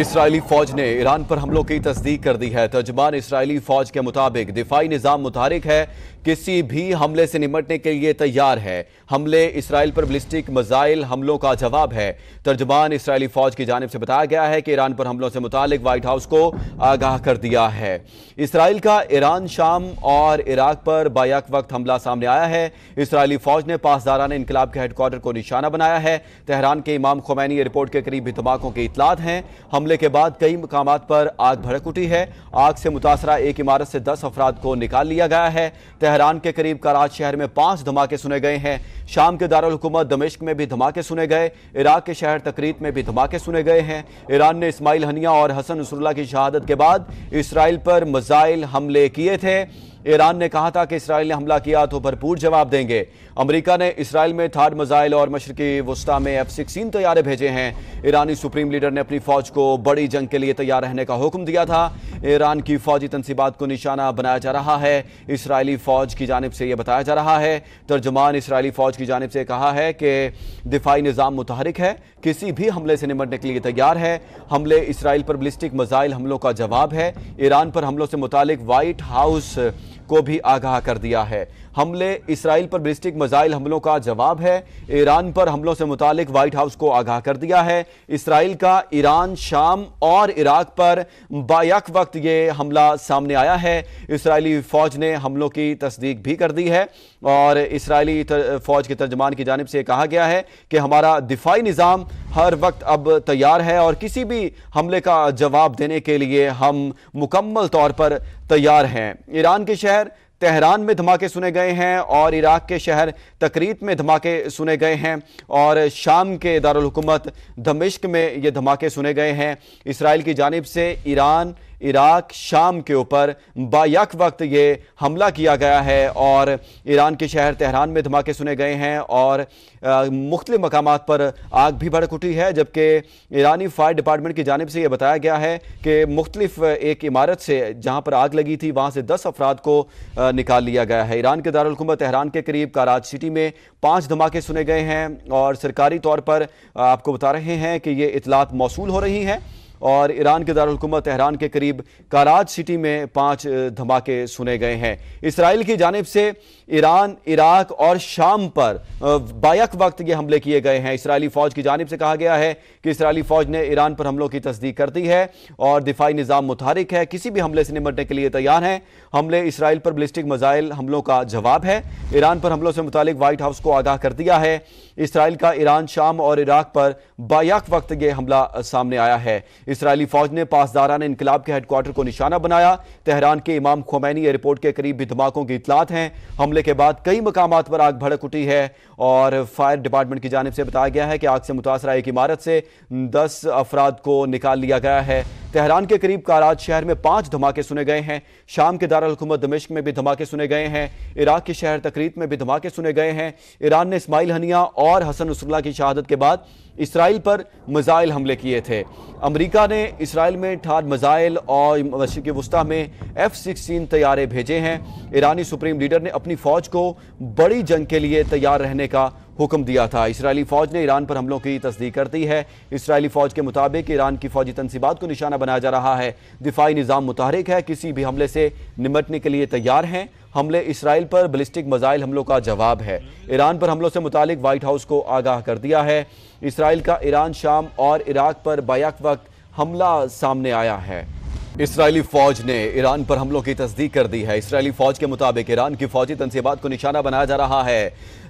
Israeli फौज ने Iran पर हमलों की तस्दीक कर दी है तर्जमान इसराइली फौज के मुताबिक दिफाई निज़ाम मुतारिक है किसी भी हमले से निमटने के लिए तैयार है हमले इसराइल पर बलिस्टिक मिजाइल हमलों का जवाब है तर्जमान इसराइली फौज की जानब से बताया गया है कि ईरान पर हमलों से मुतालिक वाइट हाउस को आगाह कर दिया है इसराइल का ईरान शाम और इराक पर बायक वक्त हमला सामने आया है इसराइली फौज ने पासदारान इनकलाब के हेडक्वार्टर को निशाना बनाया है तेहरान के इमाम खुमैनी एयरपोर्ट के करीब भी धमाकों की इतलात हैं हमले के बाद कई मकाम पर आग भड़क उठी है आग से मुतासरा एक इमारत से दस अफराद को निकाल लिया गया है तेहरान के करीब कराच शहर में पांच धमाके सुने गए हैं शाम के दारकूमत दमिश्क में भी धमाके सुने गए इराक के शहर तकरीत में भी धमाके सुने गए हैं ईरान ने इस्माइल हनिया और हसन नसरुल्ला की शहादत के बाद इसराइल पर मिज़ाइल हमले किए थे ईरान ने कहा था कि इसराइल ने हमला किया तो भरपूर जवाब देंगे अमरीका ने इसराइल में थार्ड मजाइल और मशरकी वस्ता में एफ सिक्सटीन तैयारे भेजे हैं ईरानी सुप्रीम लीडर ने अपनी फौज को बड़ी जंग के लिए तैयार रहने का हुक्म दिया था ईरान की फौजी तनसीबात को निशाना बनाया जा रहा है इसराइली फौज की जानब से यह बताया जा रहा है तर्जमान इसराइली फौज की जानब से कहा है कि दिफाई निज़ाम मुतहरिक है किसी भी हमले से निमटने के लिए तैयार है हमले इसराइल पर बलिस्टिक मिसाइल हमलों का जवाब है ईरान पर हमलों से मुतालिक वाइट हाउस को भी आगाह कर दिया है हमले इसराइल पर बिलिस्टिक मिजाइल हमलों का जवाब है ईरान पर हमलों से मुतालिक व्हाइट हाउस को आगाह कर दिया है इसराइल का ईरान शाम और इराक पर बायक वक्त ये हमला सामने आया है इसराइली फौज ने हमलों की तस्दीक भी कर दी है और इसराइली फौज के तर्जमान की जानब से कहा गया है कि हमारा दिफाई निज़ाम हर वक्त अब तैयार है और किसी भी हमले का जवाब देने के लिए हम मुकम्मल तौर पर तैयार हैं ईरान के शहर तेहरान में धमाके सुने गए हैं और इराक के शहर तकरीत में धमाके सुने गए हैं और शाम के दारकूमत दमिश्क में ये धमाके सुने गए हैं इसराइल की जानब से ईरान इराक शाम के ऊपर बायक वक्त ये हमला किया गया है और ईरान के शहर तेहरान में धमाके सुने गए हैं और मुख्तलि मकाम पर आग भी भड़क उठी है जबकि ईरानी फायर डिपार्टमेंट की जानब से यह बताया गया है कि मुख्तलिफ एक इमारत से जहाँ पर आग लगी थी वहाँ से दस अफराद को निकाल लिया गया है ईरान के दारकूमत तेहरान के करीब काराज सिटी में पाँच धमाके सुने गए हैं और सरकारी तौर पर आपको बता रहे हैं कि ये इतलात मौसू हो रही हैं और ईरान के दारकूमत तहरान के करीब काराज सिटी में पांच धमाके सुने गए हैं इसराइल की जानब से ईरान इराक और शाम पर बायक वक्त ये हमले किए गए हैं इसराइली फ़ौज की जानब से कहा गया है कि इसराइली फ़ौज ने ईरान पर हमलों की तस्दीक कर दी है और दिफाई निज़ाम मुतहरिक है किसी भी हमले से निमटने के लिए तैयार हैं हमले इसराइल पर बलिस्टिक मिज़ाइल हमलों का जवाब है ईरान पर हमलों से मुतल वाइट हाउस को आगाह कर दिया है इसराइल का ईरान शाम और इराक पर बायक वक्त ये हमला सामने आया है इसराइली फौज ने पासदारान इनकलाब के हेडक्वार्टर को निशाना बनाया तेहरान के इमाम खोमैनी एयरपोर्ट के करीब भी धमाकों की इतलात हैं हमले के बाद कई मकाम पर आग भड़क उठी है और फायर डिपार्टमेंट की जानब से बताया गया है कि आग से मुतासर एक इमारत से दस अफराद को निकाल लिया गया है तेहरान के करीब काराज शहर में पांच धमाके सुने गए हैं शाम के दारकूमत दमिश्क में भी धमाके सुने गए हैं इराक के शहर तकरीत में भी धमाके सुने गए हैं ईरान ने इसमाइल हनिया और हसन नसरुल्ला की शहादत के बाद इसराइल पर मिज़ाइल हमले किए थे अमरीका अमेरिका ने इसराइल में ठार मज़ाइल और मशीक वस्ती में एफ सिक्सटीन तैयारे भेजे हैं ईरानी सुप्रीम लीडर ने अपनी फ़ौज को बड़ी जंग के लिए तैयार रहने का हुक्म दिया था इसराइली फ़ौज ने ईरान पर हमलों की तस्दीक कर दी है इसराइली फ़ौज के मुताबिक ईरान की फ़ौजी तनसीबात को निशाना बनाया जा रहा है दिफाई निज़ाम मुतहरिक है किसी भी हमले से निमटने के लिए तैयार हैं हमले इसराइल पर बलिस्टिक मिजाइल हमलों का जवाब है ईरान पर हमलों से मुतालिक वाइट हाउस को आगाह कर दिया है इसराइल का ईरान शाम और इराक पर बैक वक्त हमला सामने आया है इसराइली फौज ने ईरान पर हमलों की तस्दीक कर दी है इसराइली फौज के मुताबिक ईरान की फौजी तनसीबात को निशाना बनाया जा रहा है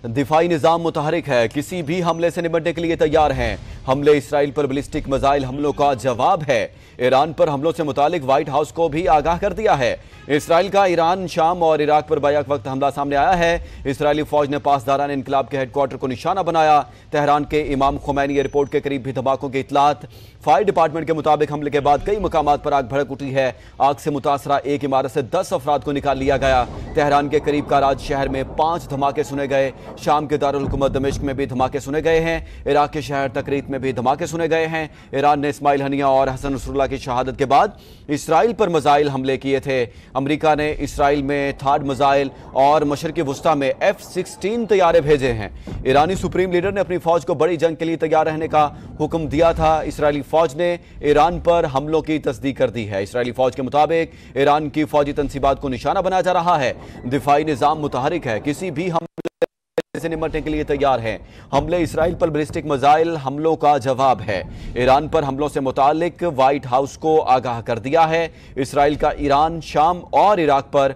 दिफाई निज़ाम मुतहरिक है किसी भी हमले से निपटने के लिए तैयार हैं हमले इसराइल पर बलिस्टिक मिजाइल हमलों का जवाब है ईरान पर हमलों से मुतालिक व्हाइट हाउस को भी आगाह कर दिया है इसराइल का ईरान शाम और इराक पर बैक वक्त हमला सामने आया है इसराइली फौज ने पासदारान इनकलाब के हेडक्वार्टर को निशाना बनाया तेहरान के इमाम खुमैनी एयरपोर्ट के करीब भी धमाकों की इतलात फायर डिपार्टमेंट के मुताबिक हमले के बाद कई मकाम पर आग भड़क उठी है आग से मुतासरा एक इमारत से दस अफराद को निकाल लिया गया तेहरान के करीब काराज शहर में पांच धमाके सुने गए शाम के दारकूमत दमिश्क में भी धमाके सुने गए हैं इराक के शहर तकरीत में भी धमाके सुने गए हैं ईरान ने इसमाइल हनिया और हसन नसरुल्ला की शहादत के बाद इसराइल पर मज़ाइल हमले किए थे अमरीका ने इसराइल में थार्ड मिजाइल और मशरक़ी वस्ती में एफ सिक्सटीन तैयारे भेजे हैं ईरानी सुप्रीम लीडर ने अपनी फ़ौज को बड़ी जंग के लिए तैयार रहने का हुक्म दिया था इसराइली फ़ौज ने ईरान पर हमलों की तस्दीक कर दी है इसराइली फ़ौज के मुताबिक ईरान की फ़ौजी तनसीबात को निशाना बनाया जा रहा है दिफाई निज़ाम मुतहरिक है किसी भी हम से निपटने के लिए तैयार हैं हमले इसराइल पर बलिस्टिक मिजाइल हमलों का जवाब है ईरान पर हमलों से मुतालिक व्हाइट हाउस को आगाह कर दिया है इसराइल का ईरान शाम और इराक पर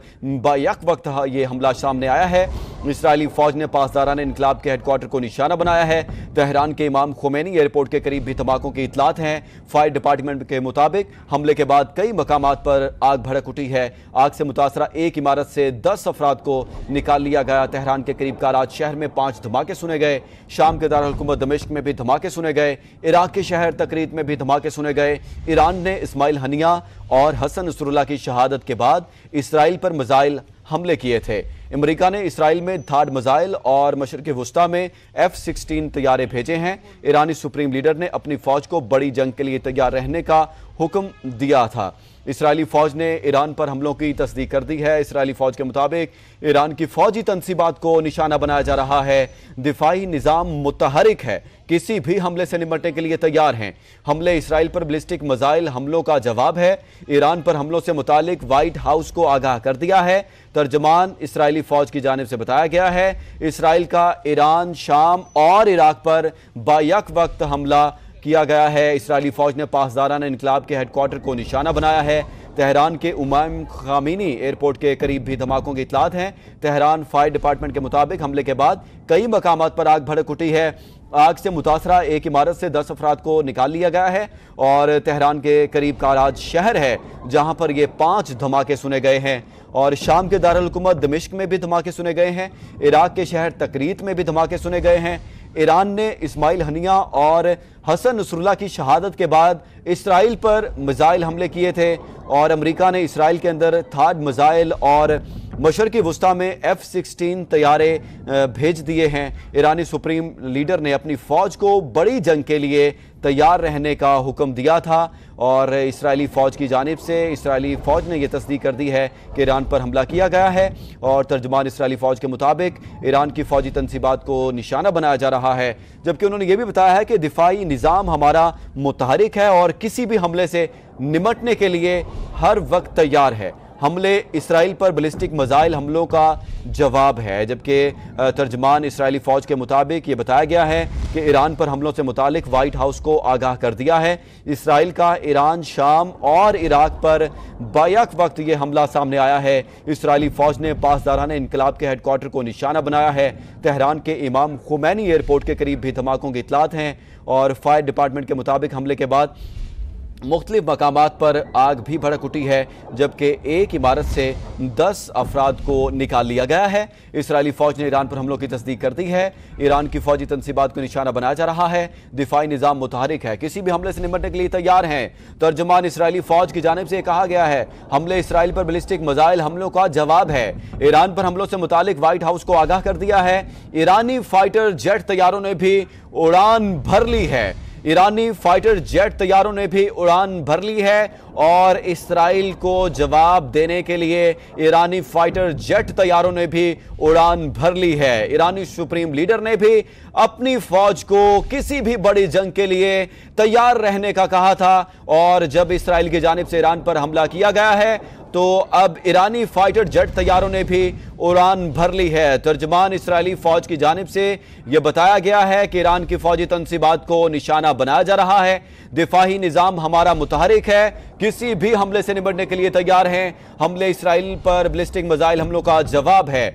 बैक वक्त ये हमला सामने आया है इसराइली फौज ने पासदारान इनकलाब के हेडक्वार्टर को निशाना बनाया है तेहरान के इमाम खुमैनी एयरपोर्ट के करीब भी धमाकों की इतलात हैं फायर डिपार्टमेंट के मुताबिक हमले के बाद कई मकाम पर आग भड़क उठी है आग से मुतासरा एक इमारत से दस अफराद को निकाल लिया गया तेहरान के करीब काराज शहर में पांच धमाके सुने गए शाम के दारकूमत दमिश्क में भी धमाके सुने गए इराक के शहर तकरीत में भी धमाके सुने गए ईरान ने इसमाइल हनिया और हसन नसरुल्ला की शहादत के बाद इसराइल पर मिजाइल हमले किए थे अमरीका ने इसराइल में धाड मज़ाइल और मशरक वस्ता में एफ सिक्सटीन तैयारे भेजे हैं ईरानी सुप्रीम लीडर ने अपनी फौज को बड़ी जंग के लिए तैयार रहने का हुक्म दिया था इसराइली फौज ने ईरान पर हमलों की तस्दीक कर दी है इसराइली फौज के मुताबिक ईरान की फौजी तनसीबात को निशाना बनाया जा रहा है दिफाही निज़ाम मुतहरिक है किसी भी हमले से निपटने के लिए तैयार हैं हमले इसराइल पर बलिस्टिक मिजाइल हमलों का जवाब है ईरान पर हमलों से मुतालिक वाइट हाउस को आगाह कर दिया है तर्जमान इसराइली फौज की जानब से बताया गया है इसराइल का ईरान शाम और इराक पर बायक वक्त हमला किया गया है इसराइली फौज ने पासदाराना इनकलाब के हेडकोर्टर को निशाना बनाया है तेहरान के उमाम खामीनी एयरपोर्ट के करीब भी धमाकों की इतलात हैं तेहरान फायर डिपार्टमेंट के मुताबिक हमले के बाद कई मकाम पर आग भड़क उठी है आग से मुतासरा एक इमारत से दस अफराद को निकाल लिया गया है और तेहरान के करीब काराज शहर है जहां पर ये पांच धमाके सुने गए हैं और शाम के दारकूमत दमिश्क में भी धमाके सुने गए हैं इराक के शहर तकरीत में भी धमाके सुने गए हैं ईरान ने इस्माइल हनिया और हसन नसरुल्ला की शहादत के बाद इसराइल पर मिज़ाइल हमले किए थे और अमेरिका ने इसराइल के अंदर थाज मिज़ाइल और मशरकी वस्ती में एफ सिक्सटीन तैयारे भेज दिए हैं ईरानी सुप्रीम लीडर ने अपनी फ़ौज को बड़ी जंग के लिए तैयार रहने का हुक्म दिया था और इसराइली फ़ौज की जानब से इसराइली फ़ौज ने यह तस्दीक कर दी है कि ईरान पर हमला किया गया है और तर्जमान इसराइली फ़ौज के मुताबिक ईरान की फ़ौजी तनसीबात को निशाना बनाया जा रहा है जबकि उन्होंने यह भी बताया है कि दिफाई निज़ाम हमारा मुतहरक है और किसी भी हमले से निमटने के लिए हर वक्त तैयार है हमले इसराइल पर बलिस्टिक मिजाइल हमलों का जवाब है जबकि तर्जमान इसराइली फ़ौज के मुताबिक ये बताया गया है कि ईरान पर हमलों से मुतालिक वाइट हाउस को आगाह कर दिया है इसराइल का ईरान शाम और इराक पर बायक वक्त ये हमला सामने आया है इसराइली फ़ौज ने पासदारान इनकलाब के हेडकोार्टर को निशाना बनाया है तहरान के इमाम खुमैनी एयरपोर्ट के करीब भी धमाकों की इतलात हैं और फायर डिपार्टमेंट के मुताबिक हमले के बाद मुख्तलिफ मकाम पर आग भी भड़क उठी है जबकि एक इमारत से दस अफराद को निकाल लिया गया है इसराइली फौज ने ईरान पर हमलों की तस्दीक कर दी है ईरान की फौजी तनसीबात को निशाना बनाया जा रहा है दिफाई निज़ाम मुतहरक है किसी भी हमले से निपटने के लिए तैयार हैं तर्जमान इसराइली फौज की जानब से कहा गया है हमले इसराइल पर बलिस्टिक मजाइल हमलों का जवाब है ईरान पर हमलों से मुतल व्हाइट हाउस को आगाह कर दिया है ईरानी फाइटर जेट तैयारों ने भी उड़ान भर ली है ईरानी फाइटर जेट तैयारों ने भी उड़ान भर ली है और इसराइल को जवाब देने के लिए ईरानी फाइटर जेट तैयारों ने भी उड़ान भर ली है ईरानी सुप्रीम लीडर ने भी अपनी फौज को किसी भी बड़ी जंग के लिए तैयार रहने का कहा था और जब इसराइल की जानब से ईरान पर हमला किया गया है तो अब ईरानी फाइटर जेट तैयारों ने भी उड़ान भर ली है तर्जमान इसराइली फौज की जानब से यह बताया गया है कि ईरान की फौजी तनसीबात को निशाना बनाया जा रहा है दिफाही निज़ाम हमारा मुतहरिक है किसी भी हमले से निपटने के लिए तैयार हैं हमले इसराइल पर ब्लिस्टिंग मिज़ाइल हमलों का जवाब है